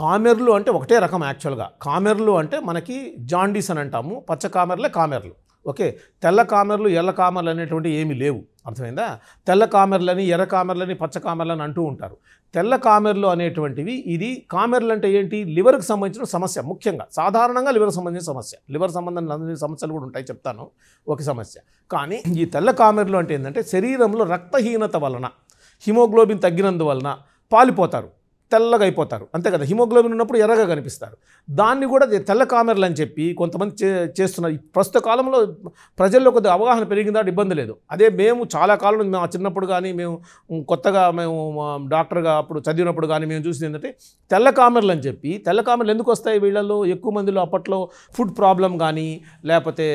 కామెర్లు అంటే ఒకటే రకం యాక్చువల్గా కామెర్లు అంటే మనకి జాండీస్ అని అంటాము పచ్చ కామెర్లే కామెర్లు ఓకే తెల్ల కామెర్లు ఎర్ర కామెర్లు అనేటువంటి ఏమీ లేవు అర్థమైందా తెల్ల కామెర్లని ఎర్ర కామెర్లని పచ్చ కామెర్లని అంటూ ఉంటారు తెల్ల కామెర్లు అనేటువంటివి ఇది కామెర్లు అంటే ఏంటి లివర్కి సంబంధించిన సమస్య ముఖ్యంగా సాధారణంగా లివర్కి సంబంధించిన సమస్య లివర్ సంబంధించిన సమస్యలు కూడా ఉంటాయి చెప్తాను ఒక సమస్య కానీ ఈ తెల్ల కామెర్లు అంటే ఏంటంటే శరీరంలో రక్తహీనత వలన హిమోగ్లోబిన్ తగ్గినందువలన పాలిపోతారు తెల్లగా అయిపోతారు అంతే కదా హిమోగ్లోబిన్ ఉన్నప్పుడు ఎర్రగా కనిపిస్తారు దాన్ని కూడా తెల్ల కామెర్లు అని చెప్పి కొంతమంది చే చేస్తున్నారు ప్రస్తుత కాలంలో ప్రజల్లో కొద్దిగా అవగాహన పెరిగిన ఇబ్బంది లేదు అదే మేము చాలా కాలం మేము చిన్నప్పుడు కానీ మేము కొత్తగా మేము డాక్టర్గా అప్పుడు చదివినప్పుడు కానీ మేము చూసింది ఏంటంటే తెల్ల కామెర్లు అని చెప్పి తెల్ల కామెర్లు ఎందుకు వస్తాయి వీళ్ళలో ఎక్కువ మందిలో అప్పట్లో ఫుడ్ ప్రాబ్లం కానీ లేకపోతే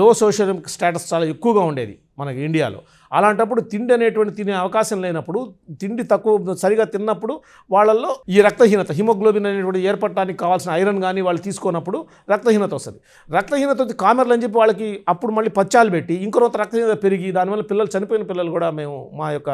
లో సోషల్ స్టేటస్ చాలా ఎక్కువగా ఉండేది మనకి ఇండియాలో అలాంటప్పుడు తిండి అనేటువంటి తినే అవకాశం లేనప్పుడు తిండి తక్కువ సరిగా తిన్నప్పుడు వాళ్ళల్లో ఈ రక్తహీనత హిమోగ్లోబిన్ అనేటువంటి ఏర్పడటానికి కావాల్సిన ఐరన్ కానీ వాళ్ళు తీసుకున్నప్పుడు రక్తహీనత వస్తుంది రక్తహీనత కామెర్లు అని చెప్పి వాళ్ళకి అప్పుడు మళ్ళీ పచ్చాలు పెట్టి ఇంకొక రక్తహీనత పెరిగి దానివల్ల పిల్లలు చనిపోయిన పిల్లలు కూడా మేము మా యొక్క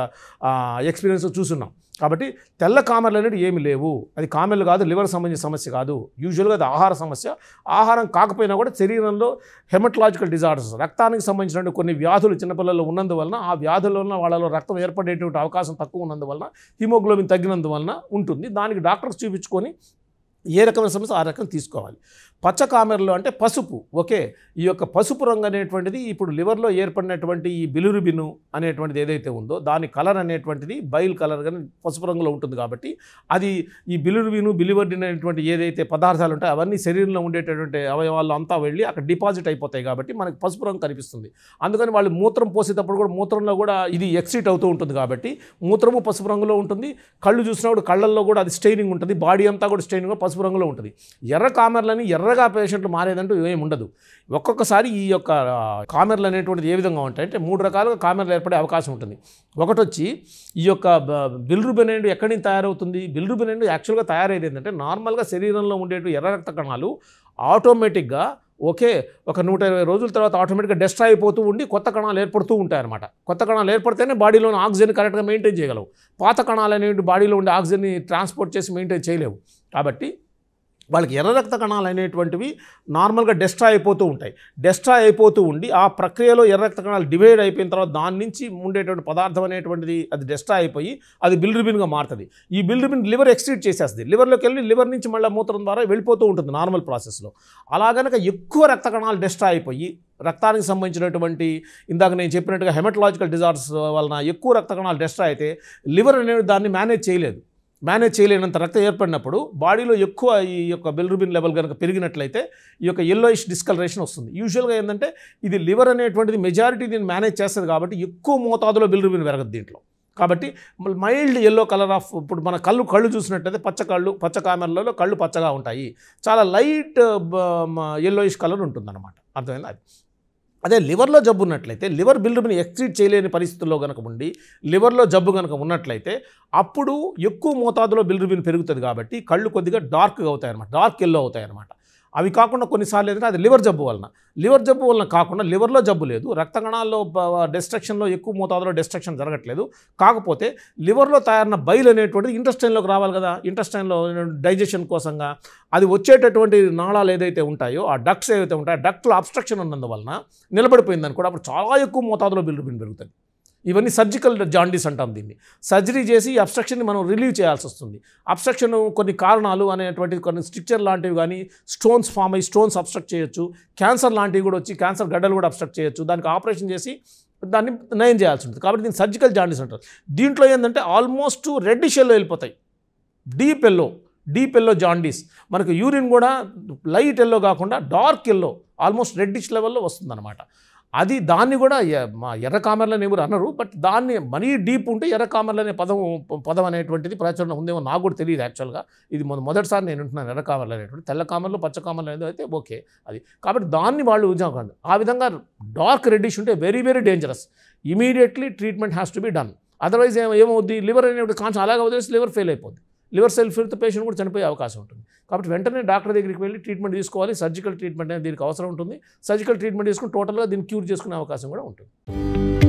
ఎక్స్పీరియన్స్ చూస్తున్నాం కాబట్టి తెల్ల కామెర్లు అనేవి ఏమి లేవు అది కామెర్లు కాదు లివర్ సంబంధించిన సమస్య కాదు యూజువల్గా అది ఆహార సమస్య ఆహారం కాకపోయినా కూడా శరీరంలో హెమటలాజికల్ డిజార్డర్స్ రక్తానికి సంబంధించినటువంటి కొన్ని వ్యాధులు చిన్నపిల్లల్లో ఉన్నందువలన ఆ వ్యాధుల వలన వాళ్ళలో రక్తం ఏర్పడేటువంటి అవకాశం తక్కువ ఉన్నందువలన హిమోగ్లోబిన్ తగ్గినందువలన ఉంటుంది దానికి డాక్టర్స్ చూపించుకొని ఏ రకమైన సమస్య ఆ రకం తీసుకోవాలి పచ్చ కామెరలో అంటే పసుపు ఓకే ఈ యొక్క పసుపు రంగు అనేటువంటిది ఇప్పుడు లివర్లో ఏర్పడినటువంటి ఈ బిలురుబిను అనేటువంటిది ఏదైతే ఉందో దాని కలర్ అనేటువంటిది బయల్ కలర్ కానీ పసుపు రంగులో ఉంటుంది కాబట్టి అది ఈ బిలురుబిను బిలివర్డిన్ అనేటువంటి ఏదైతే పదార్థాలు ఉంటాయో అవన్నీ శరీరంలో ఉండేటటువంటి అవయవాలు అంతా వెళ్ళి అక్కడ డిపాజిట్ అయిపోతాయి కాబట్టి మనకు పసుపు రంగు కనిపిస్తుంది అందుకని వాళ్ళు మూత్రం పోసేటప్పుడు కూడా మూత్రంలో కూడా ఇది ఎక్సిట్ అవుతూ ఉంటుంది కాబట్టి మూత్రము పసుపు రంగులో ఉంటుంది కళ్ళు చూసినప్పుడు కళ్ళల్లో కూడా అది స్టెయినింగ్ ఉంటుంది బాడీ అంతా కూడా స్టెయినింగ్ పసుపు పసుపు రంగులో ఉంటుంది ఎర్ర కామెర్లని ఎర్రగా పేషెంట్లు మారేదంటూ ఏమి ఉండదు ఒక్కొక్కసారి ఈ యొక్క కామెర్లు అనేటువంటిది ఏ విధంగా ఉంటాయి అంటే మూడు రకాలుగా కామెర్లు ఏర్పడే అవకాశం ఉంటుంది ఒకటి వచ్చి ఈ యొక్క బిల్రుబెనైండ్ ఎక్కడి నుంచి తయారవుతుంది బిల్రుబెనైండ్ యాక్చువల్గా తయారయ్యేది ఏంటంటే నార్మల్గా శరీరంలో ఉండేటు ఎర్ర రక్త కణాలు ఆటోమేటిక్గా ఓకే ఒక నూట ఇరవై రోజుల తర్వాత ఆటోమేటిక్గా డెస్ట్రా అయిపోతూ ఉండి కొత్త కణాలు ఏర్పడుతూ ఉంటాయన్నమాట కొత్త కణాలు ఏర్పడితేనే బాడీలోని ఆక్సిజన్ కరెక్ట్గా మెయింటైన్ చేయగలవు పాత కణాలు అనేవి బాడీలో ఉండే ఆక్సిజన్ని ట్రాన్స్పోర్ట్ చేసి మెయింటైన్ చేయలేవు కాబట్టి వాళ్ళకి ఎర్ర రక్త కణాలు అనేటువంటివి నార్మల్గా డెస్ట్రా అయిపోతూ ఉంటాయి డెస్ట్రా అయిపోతూ ఉండి ఆ ప్రక్రియలో ఎర్ర రక్త కణాలు డివైడ్ అయిపోయిన తర్వాత దాని నుంచి ఉండేటువంటి పదార్థం అనేటువంటిది అది డెస్ట్రా అయిపోయి అది బిల్రిబిన్గా మారుతుంది ఈ బిల్రిబిన్ లివర్ ఎక్స్ట్రీట్ చేసేస్తుంది లివర్లోకి వెళ్ళి లివర్ నుంచి మళ్ళీ మూత్రం ద్వారా వెళ్ళిపోతూ ఉంటుంది నార్మల్ ప్రాసెస్లో అలా ఎక్కువ రక్త కణాలు డెస్ట్రా అయిపోయి రక్తానికి సంబంధించినటువంటి ఇందాక నేను చెప్పినట్టుగా హెమటలాజికల్ డిజార్డర్స్ వలన ఎక్కువ రక్త కణాలు డెస్ట్రా అయితే లివర్ అనేది దాన్ని మేనేజ్ చేయలేదు మేనేజ్ చేయలేనంత రక్తం ఏర్పడినప్పుడు బాడీలో ఎక్కువ ఈ యొక్క బెల్రుబిన్ లెవెల్ కనుక పెరిగినట్లయితే ఈ యొక్క ఎల్లోయిష్ డిస్కలరేషన్ వస్తుంది యూజువల్గా ఏంటంటే ఇది లివర్ అనేటువంటిది మెజారిటీ దీన్ని మేనేజ్ చేస్తుంది కాబట్టి ఎక్కువ మోతాదులో బెల్రుబిన్ పెరగదు దీంట్లో కాబట్టి మైల్డ్ ఎల్లో కలర్ ఆఫ్ ఇప్పుడు మన కళ్ళు కళ్ళు చూసినట్టయితే పచ్చ కళ్ళు పచ్చ కామెరలలో కళ్ళు పచ్చగా ఉంటాయి చాలా లైట్ ఎల్లోయిష్ కలర్ ఉంటుందన్నమాట అర్థమైంది అది అదే లివర్లో జబ్బు ఉన్నట్లయితే లివర్ బిల్డప్ని ఎక్సీడ్ చేయలేని పరిస్థితుల్లో కనుక ఉండి లివర్లో జబ్బు కనుక ఉన్నట్లయితే అప్పుడు ఎక్కువ మోతాదులో బిల్డర్బిన్ పెరుగుతుంది కాబట్టి కళ్ళు కొద్దిగా డార్క్గా అవుతాయన్నమాట డార్క్ ఎల్లో అవుతాయన్నమాట అవి కాకుండా కొన్నిసార్లు ఏంటంటే అది లివర్ జబ్బు వలన లివర్ జబ్బు వలన కాకుండా లివర్లో జబ్బు లేదు రక్త కణాల్లో డెస్ట్రక్షన్లో ఎక్కువ మోతాదులో డెస్ట్రక్షన్ జరగట్లేదు కాకపోతే లివర్లో తయారైన బైల్ అనేటువంటిది ఇంటెస్టైన్లోకి రావాలి కదా ఇంటెస్టైన్లో డైజెషన్ కోసంగా అది వచ్చేటటువంటి నాళాలు ఏదైతే ఉంటాయో ఆ డక్ట్స్ ఏవైతే ఉంటాయో డక్ట్లో అబ్స్ట్రక్షన్ ఉన్నందువలన కూడా అప్పుడు చాలా ఎక్కువ మోతాదులో బిల్లు పెరుగుతుంది ఇవన్నీ సర్జికల్ జాండీస్ అంటాం దీన్ని సర్జరీ చేసి ఈ అబ్స్ట్రక్షన్ని మనం రిలీవ్ చేయాల్సి వస్తుంది అబ్స్ట్రక్షన్ కొన్ని కారణాలు అనేటువంటి కొన్ని స్ట్రిక్చర్ లాంటివి కానీ స్టోన్స్ ఫామ్ అయ్యి స్టోన్స్ అబ్స్ట్రక్ట్ చేయొచ్చు క్యాన్సర్ లాంటివి కూడా వచ్చి క్యాన్సర్ గడ్డలు కూడా అబ్స్ట్రక్ట్ చేయొచ్చు దానికి ఆపరేషన్ చేసి దాన్ని నయం చేయాల్సి ఉంటుంది కాబట్టి దీన్ని సర్జికల్ జాండీస్ అంటారు దీంట్లో ఏంటంటే ఆల్మోస్ట్ రెడ్ షెల్లో వెళ్ళిపోతాయి deep yellow deep yellow jaundice మనకు యూరిన్ కూడా లైట్ ఎల్లో కాకుండా డార్క్ ఎల్లో ఆల్మోస్ట్ రెడ్డిష్ లెవెల్లో వస్తుందన్నమాట అది దాన్ని కూడా మా ఎర్ర కామర్లని ఎవరు అనరు బట్ దాన్ని మనీ డీప్ ఉంటే ఎర్ర కామర్లు అనే పదం పదం అనేటువంటిది ప్రచురణ ఉందేమో నాకు కూడా తెలియదు యాక్చువల్గా ఇది మొదటిసారి నేను ఉంటున్నాను ఎర్ర కామర్లు అనేటువంటి తెల్ల కామర్లు పచ్చ కామర్లు అనేది అయితే ఓకే అది కాబట్టి దాన్ని వాళ్ళు ఉద్యోగం ఆ విధంగా డార్క్ రెడ్డిష్ ఉంటే very very dangerous immediately treatment has to be done otherwise ఏమవుద్ది లివర్ అనేటువంటి కాన్షన్ అలాగే వదిలేసి లివర్ ఫెయిల్ అయిపోద్ది లివర్ సెల్ ఫిర్త్ పేషెంట్ కూడా చనిపోయే అవకాశం ఉంటుంది కాబట్టి వెంటనే డాక్టర్ దగ్గరికి వెళ్ళి ట్రీట్మెంట్ తీసుకోవాలి సర్జికల్ ట్రీట్మెంట్ అనేది దీనికి అవసరం ఉంటుంది సర్జికల్ ట్రీట్మెంట్ తీసుకుని టోటల్గా దీన్ని క్యూర్ చేసుకునే అవకాశం కూడా ఉంటుంది